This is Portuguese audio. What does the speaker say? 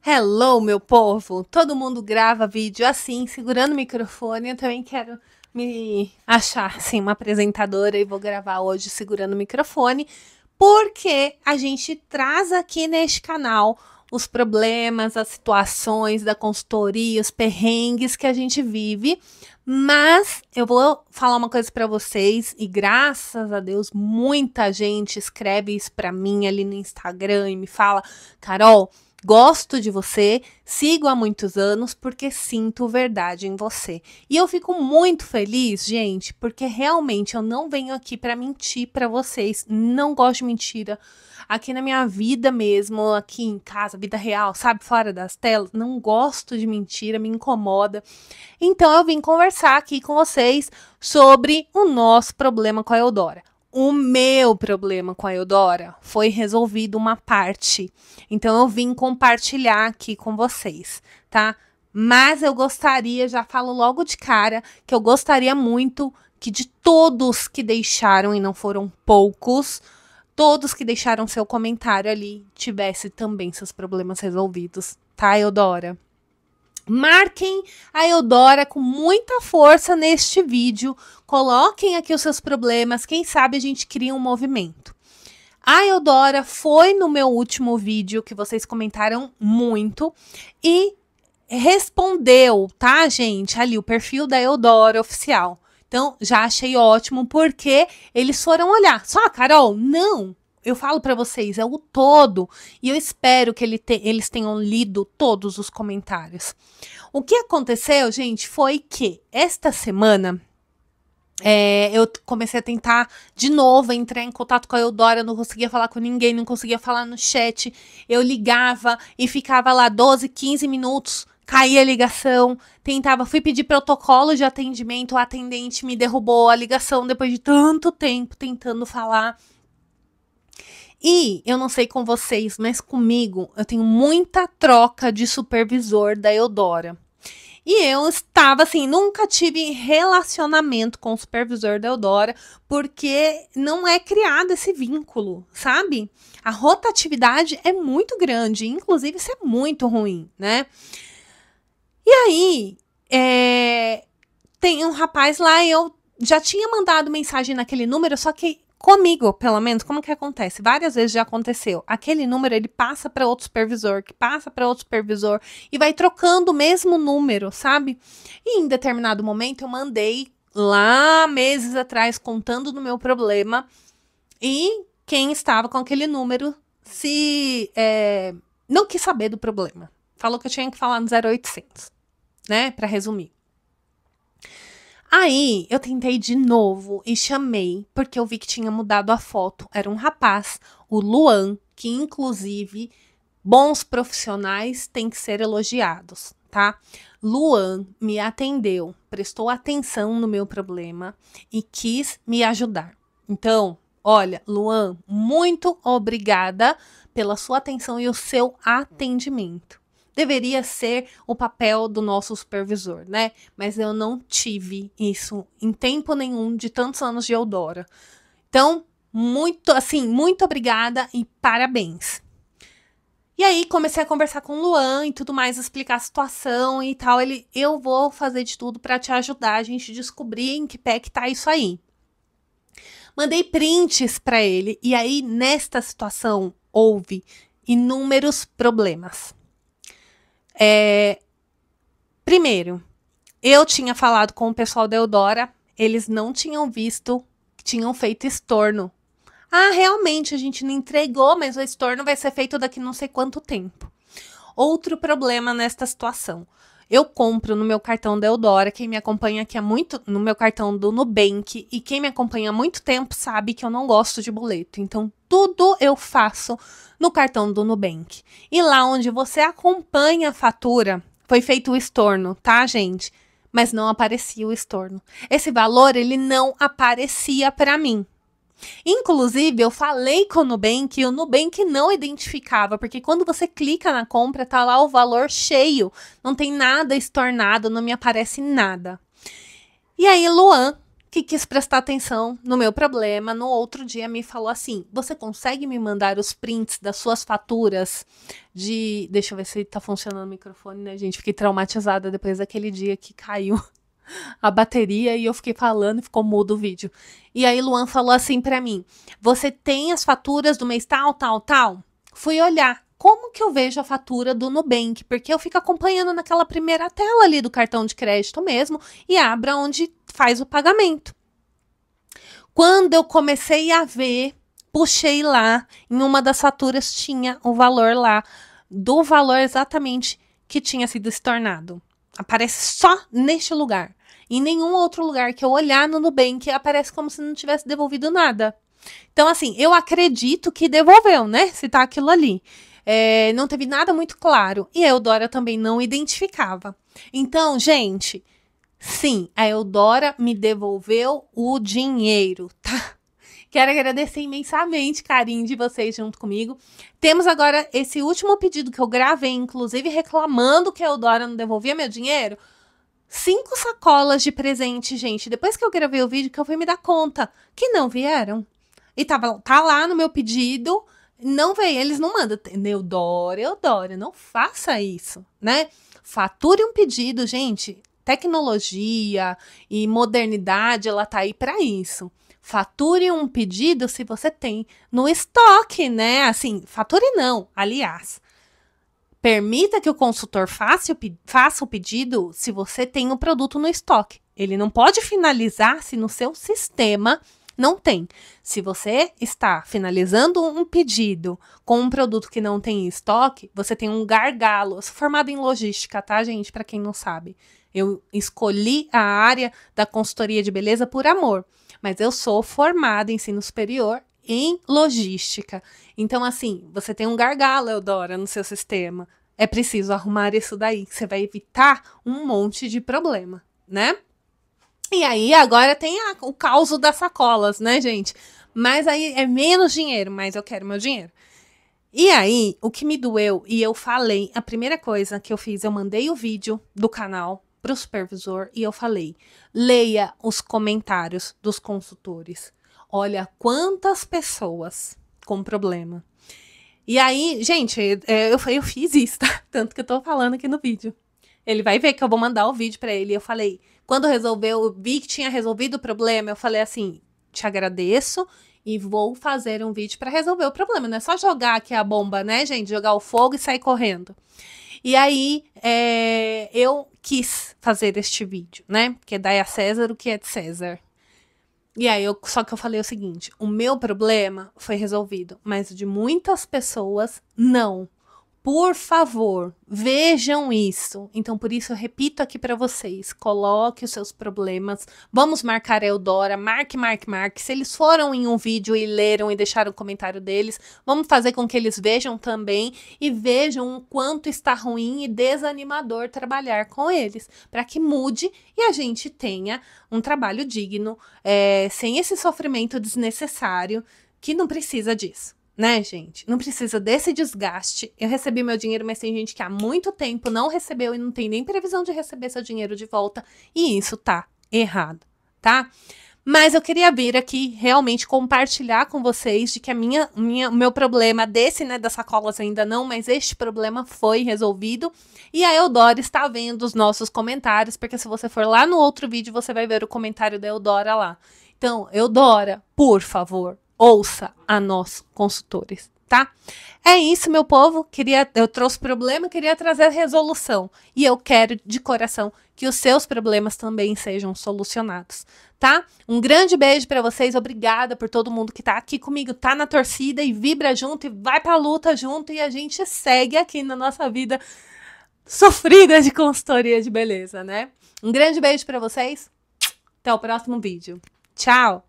Hello, meu povo! Todo mundo grava vídeo assim, segurando o microfone. Eu também quero me achar assim, uma apresentadora e vou gravar hoje segurando o microfone, porque a gente traz aqui neste canal os problemas, as situações da consultoria, os perrengues que a gente vive. Mas eu vou falar uma coisa para vocês e graças a Deus muita gente escreve isso para mim ali no Instagram e me fala, Carol, Gosto de você, sigo há muitos anos porque sinto verdade em você. E eu fico muito feliz, gente, porque realmente eu não venho aqui para mentir para vocês. Não gosto de mentira. Aqui na minha vida mesmo, aqui em casa, vida real, sabe, fora das telas, não gosto de mentira, me incomoda. Então eu vim conversar aqui com vocês sobre o nosso problema com a Eudora o meu problema com a Eudora foi resolvido uma parte. Então eu vim compartilhar aqui com vocês, tá? Mas eu gostaria, já falo logo de cara, que eu gostaria muito que de todos que deixaram, e não foram poucos, todos que deixaram seu comentário ali tivesse também seus problemas resolvidos, tá, Eudora? Marquem a Eudora com muita força neste vídeo. Coloquem aqui os seus problemas. Quem sabe a gente cria um movimento. A Eudora foi no meu último vídeo que vocês comentaram muito e respondeu, tá, gente? Ali o perfil da Eudora oficial. Então, já achei ótimo porque eles foram olhar. Só, Carol, não, eu falo para vocês, é o todo. E eu espero que ele te, eles tenham lido todos os comentários. O que aconteceu, gente, foi que esta semana é, eu comecei a tentar de novo entrar em contato com a Eudora, não conseguia falar com ninguém, não conseguia falar no chat. Eu ligava e ficava lá 12, 15 minutos caía a ligação, tentava, fui pedir protocolo de atendimento, o atendente me derrubou a ligação depois de tanto tempo tentando falar. E eu não sei com vocês, mas comigo eu tenho muita troca de supervisor da Eudora. E eu estava assim, nunca tive relacionamento com o supervisor da Eudora, porque não é criado esse vínculo, sabe? A rotatividade é muito grande, inclusive isso é muito ruim, né? E aí, é, tem um rapaz lá, eu já tinha mandado mensagem naquele número, só que Comigo, pelo menos, como que acontece? Várias vezes já aconteceu. Aquele número ele passa para outro supervisor, que passa para outro supervisor e vai trocando o mesmo número, sabe? E em determinado momento eu mandei lá meses atrás contando do meu problema e quem estava com aquele número se é, não quis saber do problema. Falou que eu tinha que falar no 0800, né? Para resumir. Aí eu tentei de novo e chamei, porque eu vi que tinha mudado a foto. Era um rapaz, o Luan, que inclusive bons profissionais têm que ser elogiados, tá? Luan me atendeu, prestou atenção no meu problema e quis me ajudar. Então, olha, Luan, muito obrigada pela sua atenção e o seu atendimento deveria ser o papel do nosso supervisor, né? Mas eu não tive isso em tempo nenhum de tantos anos de Eudora. Então, muito assim, muito obrigada e parabéns. E aí comecei a conversar com o Luan e tudo mais, explicar a situação e tal. Ele, eu vou fazer de tudo para te ajudar a gente descobrir em que pé que tá isso aí. Mandei prints para ele e aí nesta situação houve inúmeros problemas. É, primeiro, eu tinha falado com o pessoal da Eudora, eles não tinham visto tinham feito estorno. Ah, realmente a gente não entregou, mas o estorno vai ser feito daqui não sei quanto tempo. Outro problema nesta situação. Eu compro no meu cartão da Eudora, quem me acompanha aqui há muito, no meu cartão do Nubank, e quem me acompanha há muito tempo sabe que eu não gosto de boleto. Então, tudo eu faço no cartão do Nubank. E lá onde você acompanha a fatura, foi feito o estorno, tá, gente? Mas não aparecia o estorno. Esse valor, ele não aparecia para mim Inclusive, eu falei com o Nubank e o Nubank não identificava, porque quando você clica na compra, tá lá o valor cheio, não tem nada estornado, não me aparece nada. E aí, Luan, que quis prestar atenção no meu problema, no outro dia me falou assim: Você consegue me mandar os prints das suas faturas de. Deixa eu ver se tá funcionando o microfone, né, gente? Fiquei traumatizada depois daquele dia que caiu a bateria e eu fiquei falando e ficou mudo o vídeo. E aí Luan falou assim para mim: "Você tem as faturas do mês tal, tal, tal?" Fui olhar como que eu vejo a fatura do Nubank, porque eu fico acompanhando naquela primeira tela ali do cartão de crédito mesmo e abra onde faz o pagamento. Quando eu comecei a ver, puxei lá, em uma das faturas tinha o valor lá do valor exatamente que tinha sido estornado. Aparece só neste lugar. Em nenhum outro lugar que eu olhar no Nubank aparece como se não tivesse devolvido nada. Então, assim, eu acredito que devolveu, né? Se tá aquilo ali. É, não teve nada muito claro. E a Eudora também não identificava. Então, gente, sim, a Eudora me devolveu o dinheiro, tá? Quero agradecer imensamente carinho de vocês junto comigo. Temos agora esse último pedido que eu gravei, inclusive reclamando que a Eudora não devolvia meu dinheiro cinco sacolas de presente, gente. Depois que eu gravei o vídeo, que eu fui me dar conta que não vieram. E tava, tá lá no meu pedido, não veio. Eles não mandam. eu Eudora, não faça isso, né? Fature um pedido, gente. Tecnologia e modernidade, ela tá aí para isso. Fature um pedido se você tem no estoque, né? Assim, fature não, aliás Permita que o consultor faça o, faça o pedido se você tem o produto no estoque. Ele não pode finalizar se no seu sistema não tem. Se você está finalizando um pedido com um produto que não tem estoque, você tem um gargalo. Eu sou formada em logística, tá, gente? Para quem não sabe. Eu escolhi a área da consultoria de beleza por amor, mas eu sou formada em ensino superior em logística. Então, assim, você tem um gargalo, Eudora, no seu sistema. É preciso arrumar isso daí, que você vai evitar um monte de problema, né? E aí, agora tem a, o caos das sacolas, né, gente? Mas aí é menos dinheiro, mas eu quero meu dinheiro. E aí, o que me doeu, e eu falei, a primeira coisa que eu fiz, eu mandei o vídeo do canal para o supervisor e eu falei: leia os comentários dos consultores. Olha quantas pessoas com problema. E aí, gente, é, eu, eu fiz isso, tá? Tanto que eu tô falando aqui no vídeo. Ele vai ver que eu vou mandar o vídeo para ele. Eu falei, quando resolveu, eu vi que tinha resolvido o problema. Eu falei assim: te agradeço e vou fazer um vídeo para resolver o problema. Não é só jogar aqui a bomba, né, gente? Jogar o fogo e sair correndo. E aí, é, eu quis fazer este vídeo, né? Porque é daí a César o que é de César. E aí, eu, só que eu falei o seguinte: o meu problema foi resolvido, mas de muitas pessoas, não. Por favor, vejam isso. Então, por isso, eu repito aqui para vocês: coloque os seus problemas. Vamos marcar Eudora, marque, marque, marque. Se eles foram em um vídeo e leram e deixaram o comentário deles, vamos fazer com que eles vejam também e vejam o quanto está ruim e desanimador trabalhar com eles, para que mude e a gente tenha um trabalho digno, é, sem esse sofrimento desnecessário, que não precisa disso né, gente? Não precisa desse desgaste. Eu recebi meu dinheiro, mas tem gente que há muito tempo não recebeu e não tem nem previsão de receber seu dinheiro de volta, e isso tá errado, tá? Mas eu queria vir aqui realmente compartilhar com vocês de que a minha, minha, meu problema desse, né, das sacolas ainda não, mas este problema foi resolvido. E a Eudora está vendo os nossos comentários, porque se você for lá no outro vídeo, você vai ver o comentário da Eudora lá. Então, Eudora, por favor, ouça a nós, consultores, tá? É isso, meu povo. Queria, eu trouxe problema, queria trazer resolução. E eu quero de coração que os seus problemas também sejam solucionados, tá? Um grande beijo para vocês. Obrigada por todo mundo que tá aqui comigo, tá na torcida e vibra junto e vai pra luta junto e a gente segue aqui na nossa vida sofrida de consultoria de beleza, né? Um grande beijo para vocês. Até o próximo vídeo. Tchau.